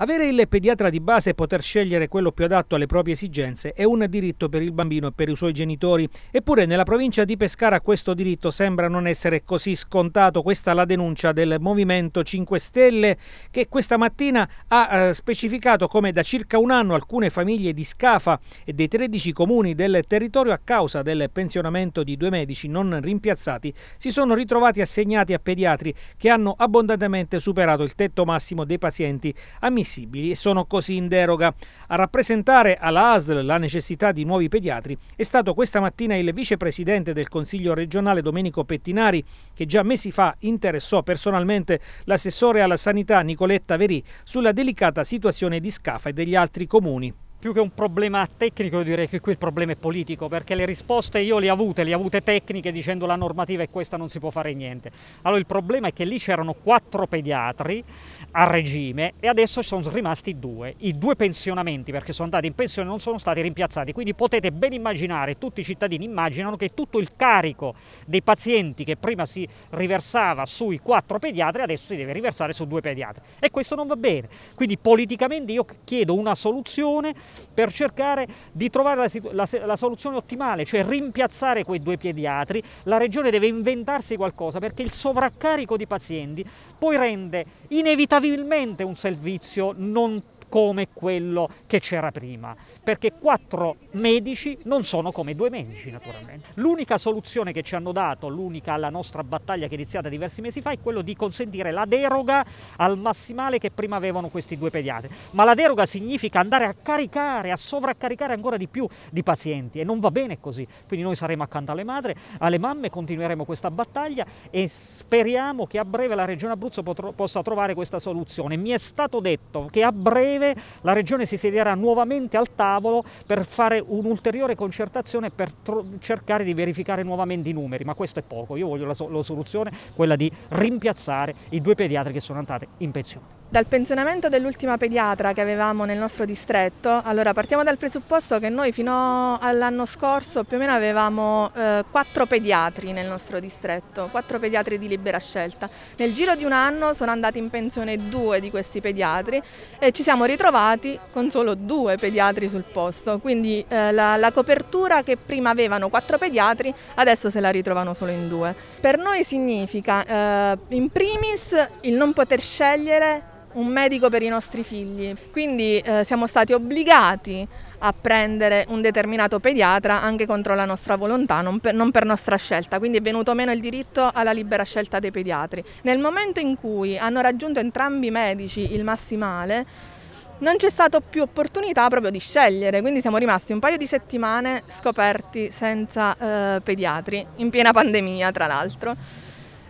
Avere il pediatra di base e poter scegliere quello più adatto alle proprie esigenze è un diritto per il bambino e per i suoi genitori, eppure nella provincia di Pescara questo diritto sembra non essere così scontato, questa è la denuncia del Movimento 5 Stelle che questa mattina ha eh, specificato come da circa un anno alcune famiglie di Scafa e dei 13 comuni del territorio a causa del pensionamento di due medici non rimpiazzati si sono ritrovati assegnati a pediatri che hanno abbondantemente superato il tetto massimo dei pazienti ammessi inammisibili e sono così in deroga. A rappresentare alla ASL la necessità di nuovi pediatri è stato questa mattina il vicepresidente del Consiglio regionale Domenico Pettinari, che già mesi fa interessò personalmente l'assessore alla sanità Nicoletta Verì sulla delicata situazione di Scafa e degli altri comuni più che un problema tecnico, io direi che qui il problema è politico, perché le risposte io le ho avute, le ho avute tecniche dicendo la normativa è questa, non si può fare niente. Allora il problema è che lì c'erano quattro pediatri a regime e adesso sono rimasti due. I due pensionamenti, perché sono andati in pensione, non sono stati rimpiazzati. Quindi potete ben immaginare, tutti i cittadini immaginano che tutto il carico dei pazienti che prima si riversava sui quattro pediatri, adesso si deve riversare su due pediatri. E questo non va bene. Quindi politicamente io chiedo una soluzione per cercare di trovare la, la, la, soluzione ottimale, cioè rimpiazzare quei due pediatri. La regione deve inventarsi qualcosa perché il sovraccarico di pazienti poi rende inevitabilmente un servizio non come quello che c'era prima, perché quattro medici non sono come due medici naturalmente. L'unica soluzione che ci hanno dato, l'unica alla nostra battaglia che è iniziata diversi mesi fa, è quello di consentire la deroga al massimale che prima avevano questi due pediatri. Ma la deroga significa andare a caricare, a sovraccaricare ancora di più di pazienti e non va bene così. Quindi noi saremo accanto alle madri, alle mamme, continueremo questa battaglia e speriamo che a breve la Regione Abruzzo potrò, possa trovare questa soluzione. Mi è stato detto che a breve breve la Regione si siederà nuovamente al tavolo per fare un'ulteriore concertazione per cercare di verificare nuovamente i numeri, ma questo è poco. Io voglio la, so la soluzione, quella di rimpiazzare i due pediatri che sono andati in pensione. Dal pensionamento dell'ultima pediatra che avevamo nel nostro distretto, allora partiamo dal presupposto che noi fino all'anno scorso più o meno avevamo eh, quattro eh, pediatri nel nostro distretto, quattro pediatri di libera scelta. Nel giro di un anno sono andati in pensione due di questi pediatri e ci siamo ritrovati con solo due pediatri sul posto, quindi eh, la, la copertura che prima avevano quattro pediatri adesso se la ritrovano solo in due. Per noi significa eh, in primis il non poter scegliere un medico per i nostri figli. Quindi eh, siamo stati obbligati a prendere un determinato pediatra anche contro la nostra volontà, non per, non per, nostra scelta, quindi è venuto meno il diritto alla libera scelta dei pediatri. Nel momento in cui hanno raggiunto entrambi i medici il massimale, non c'è stata più opportunità proprio di scegliere, quindi siamo rimasti un paio di settimane scoperti senza eh, pediatri, in piena pandemia tra l'altro.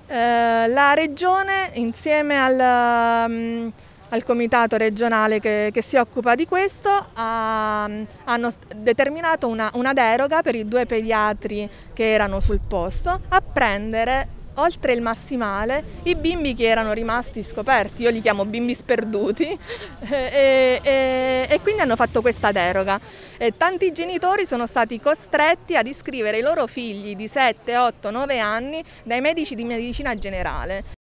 Eh, la regione insieme al... Um, al comitato regionale che, che, si occupa di questo ha, mm, hanno determinato una, una, deroga per i due pediatri che erano sul posto a prendere oltre il massimale i bimbi che erano rimasti scoperti, io li chiamo bimbi sperduti, e, e, e quindi hanno fatto questa deroga. E tanti genitori sono stati costretti ad iscrivere i loro figli di 7, 8, 9 anni dai medici di medicina generale